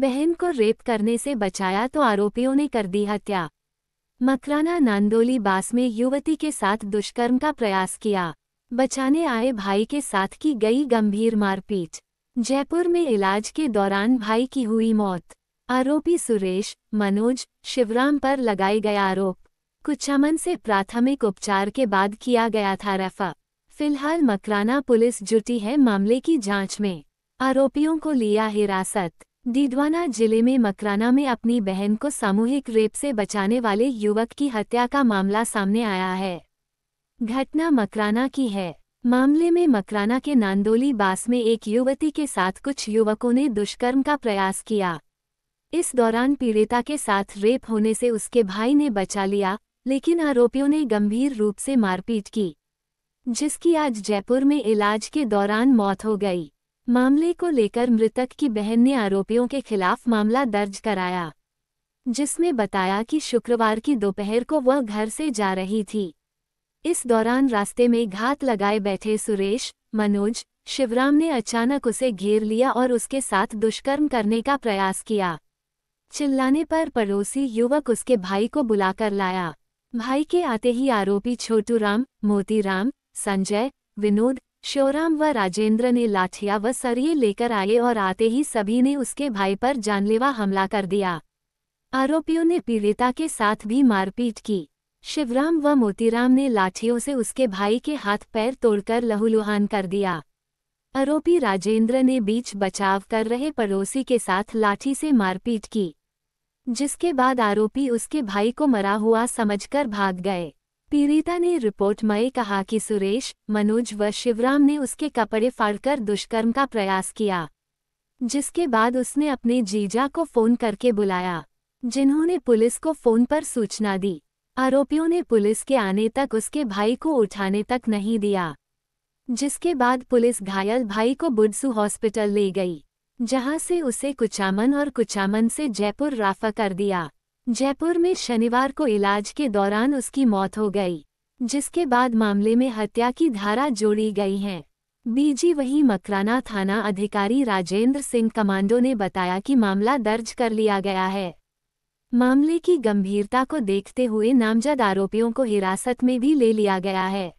बहन को रेप करने से बचाया तो आरोपियों ने कर दी हत्या मकराना नांदोली बास में युवती के साथ दुष्कर्म का प्रयास किया बचाने आए भाई के साथ की गई गंभीर मारपीट जयपुर में इलाज के दौरान भाई की हुई मौत आरोपी सुरेश मनोज शिवराम पर लगाए गए आरोप कुचामन से प्राथमिक उपचार के बाद किया गया था रेफा फिलहाल मकराना पुलिस जुटी है मामले की जांच में आरोपियों को लिया हिरासत डीडवाना जिले में मकराना में अपनी बहन को सामूहिक रेप से बचाने वाले युवक की हत्या का मामला सामने आया है घटना मकराना की है मामले में मकराना के नांदोली बास में एक युवती के साथ कुछ युवकों ने दुष्कर्म का प्रयास किया इस दौरान पीड़िता के साथ रेप होने से उसके भाई ने बचा लिया लेकिन आरोपियों ने गंभीर रूप से मारपीट की जिसकी आज जयपुर में इलाज के दौरान मौत हो गई मामले को लेकर मृतक की बहन ने आरोपियों के खिलाफ मामला दर्ज कराया जिसमें बताया कि शुक्रवार की दोपहर को वह घर से जा रही थी इस दौरान रास्ते में घात लगाए बैठे सुरेश मनोज शिवराम ने अचानक उसे घेर लिया और उसके साथ दुष्कर्म करने का प्रयास किया चिल्लाने पर पड़ोसी युवक उसके भाई को बुलाकर लाया भाई के आते ही आरोपी छोटू राम मोतीराम संजय विनोद श्योराम व राजेंद्र ने लाठिया व सरिये लेकर आए और आते ही सभी ने उसके भाई पर जानलेवा हमला कर दिया आरोपियों ने पीड़िता के साथ भी मारपीट की शिवराम व मोतीराम ने लाठियों से उसके भाई के हाथ पैर तोड़कर लहूलुहान कर दिया आरोपी राजेंद्र ने बीच बचाव कर रहे पड़ोसी के साथ लाठी से मारपीट की जिसके बाद आरोपी उसके भाई को मरा हुआ समझकर भाग गए पीड़िता ने रिपोर्ट में कहा कि सुरेश मनोज व शिवराम ने उसके कपड़े फाड़कर दुष्कर्म का प्रयास किया जिसके बाद उसने अपने जीजा को फोन करके बुलाया जिन्होंने पुलिस को फोन पर सूचना दी आरोपियों ने पुलिस के आने तक उसके भाई को उठाने तक नहीं दिया जिसके बाद पुलिस घायल भाई को बुडसू हॉस्पिटल ले गई जहां से उसे कुचामन और कुचामन से जयपुर राफा कर दिया जयपुर में शनिवार को इलाज के दौरान उसकी मौत हो गई जिसके बाद मामले में हत्या की धारा जोड़ी गई है बीजी वही मकराना थाना अधिकारी राजेंद्र सिंह कमांडो ने बताया कि मामला दर्ज कर लिया गया है मामले की गंभीरता को देखते हुए नामजद आरोपियों को हिरासत में भी ले लिया गया है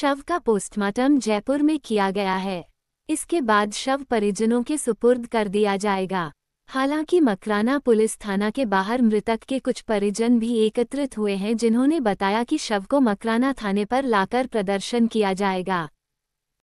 शव का पोस्टमार्टम जयपुर में किया गया है इसके बाद शव परिजनों के सुपुर्द कर दिया जाएगा हालांकि मकराना पुलिस थाना के बाहर मृतक के कुछ परिजन भी एकत्रित हुए हैं जिन्होंने बताया कि शव को मकराना थाने पर लाकर प्रदर्शन किया जाएगा